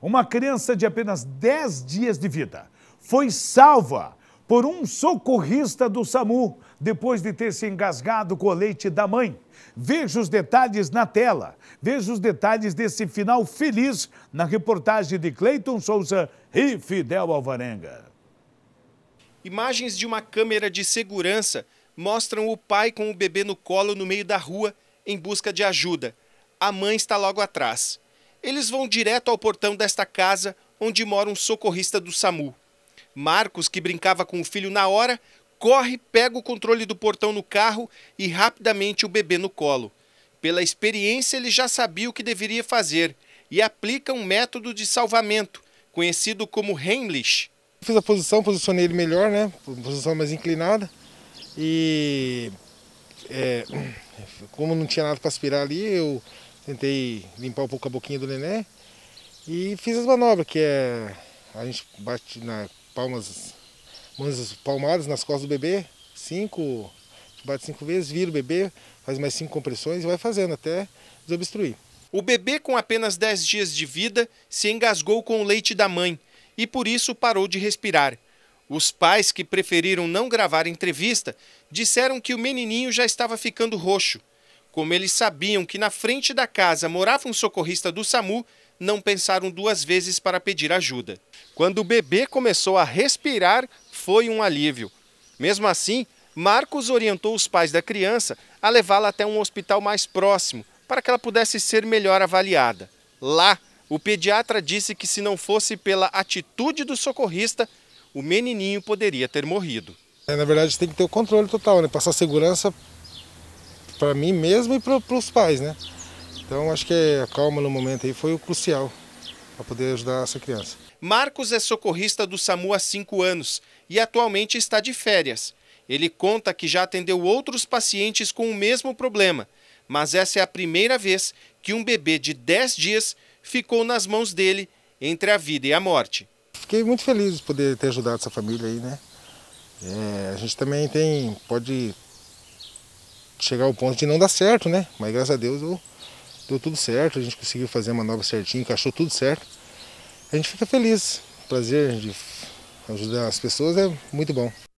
uma criança de apenas 10 dias de vida foi salva por um socorrista do SAMU depois de ter se engasgado com o leite da mãe. Veja os detalhes na tela. Veja os detalhes desse final feliz na reportagem de Cleiton Souza e Fidel Alvarenga. Imagens de uma câmera de segurança mostram o pai com o bebê no colo no meio da rua em busca de ajuda. A mãe está logo atrás. Eles vão direto ao portão desta casa onde mora um socorrista do SAMU. Marcos, que brincava com o filho na hora, corre, pega o controle do portão no carro e rapidamente o bebê no colo. Pela experiência, ele já sabia o que deveria fazer e aplica um método de salvamento, conhecido como Heimlich. Fiz a posição, posicionei ele melhor, né? Posição mais inclinada. E é, como não tinha nada para aspirar ali, eu Tentei limpar um pouco a boquinha do neném e fiz as manobras, que é a gente bate na palmas, mãos palmadas nas costas do bebê, cinco, bate cinco vezes, vira o bebê, faz mais cinco compressões e vai fazendo até desobstruir. O bebê, com apenas 10 dias de vida, se engasgou com o leite da mãe e por isso parou de respirar. Os pais que preferiram não gravar entrevista disseram que o menininho já estava ficando roxo como eles sabiam que na frente da casa morava um socorrista do SAMU, não pensaram duas vezes para pedir ajuda. Quando o bebê começou a respirar, foi um alívio. Mesmo assim, Marcos orientou os pais da criança a levá-la até um hospital mais próximo, para que ela pudesse ser melhor avaliada. Lá, o pediatra disse que se não fosse pela atitude do socorrista, o menininho poderia ter morrido. É, na verdade, tem que ter o controle total, né? passar segurança para mim mesmo e para os pais, né? Então acho que a é calma no momento aí foi o crucial para poder ajudar essa criança. Marcos é socorrista do SAMU há cinco anos e atualmente está de férias. Ele conta que já atendeu outros pacientes com o mesmo problema, mas essa é a primeira vez que um bebê de 10 dias ficou nas mãos dele entre a vida e a morte. Fiquei muito feliz de poder ter ajudado essa família aí, né? É, a gente também tem, pode chegar ao ponto de não dar certo, né? Mas graças a Deus deu, deu tudo certo, a gente conseguiu fazer a manobra certinho, encaixou tudo certo. A gente fica feliz. Prazer de ajudar as pessoas é muito bom.